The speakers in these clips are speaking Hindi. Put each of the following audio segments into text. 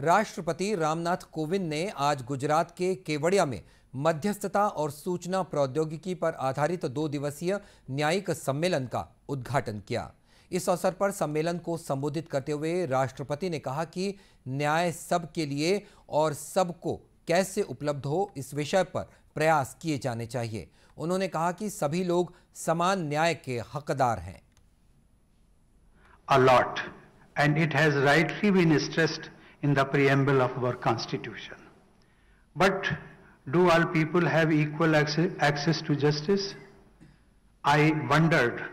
राष्ट्रपति रामनाथ कोविंद ने आज गुजरात के केवड़िया में मध्यस्थता और सूचना प्रौद्योगिकी पर आधारित दो दिवसीय न्यायिक सम्मेलन का उद्घाटन किया इस अवसर पर सम्मेलन को संबोधित करते हुए राष्ट्रपति ने कहा कि न्याय सबके लिए और सबको कैसे उपलब्ध हो इस विषय पर प्रयास किए जाने चाहिए उन्होंने कहा कि सभी लोग समान न्याय के हकदार हैं a lot and it has rightly been stressed in the preamble of our constitution. But do all people have equal access, access to justice? I wondered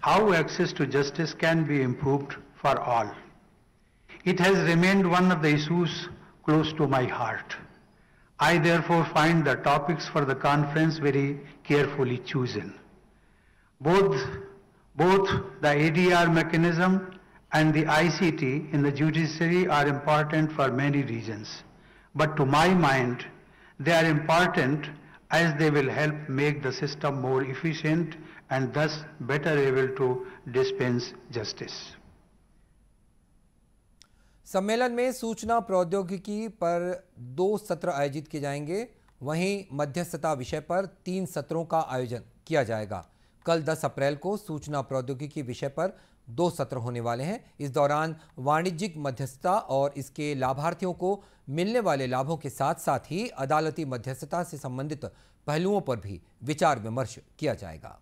how access to justice can be improved for all. It has remained one of the issues close to my heart. I therefore find the topics for the conference very carefully chosen. Both, both the ADR mechanism and the ICT in the judiciary are important for many reasons. But to my mind, they are important as they will help make the system more efficient and thus better able to dispense justice. सम्मेलन में सूचना प्रौद्योगिकी पर दो सत्र आयोजित किए जाएंगे वहीं मध्यस्थता विषय पर तीन सत्रों का आयोजन किया जाएगा कल 10 अप्रैल को सूचना प्रौद्योगिकी विषय पर दो सत्र होने वाले हैं इस दौरान वाणिज्यिक मध्यस्थता और इसके लाभार्थियों को मिलने वाले लाभों के साथ साथ ही अदालती मध्यस्थता से संबंधित पहलुओं पर भी विचार विमर्श किया जाएगा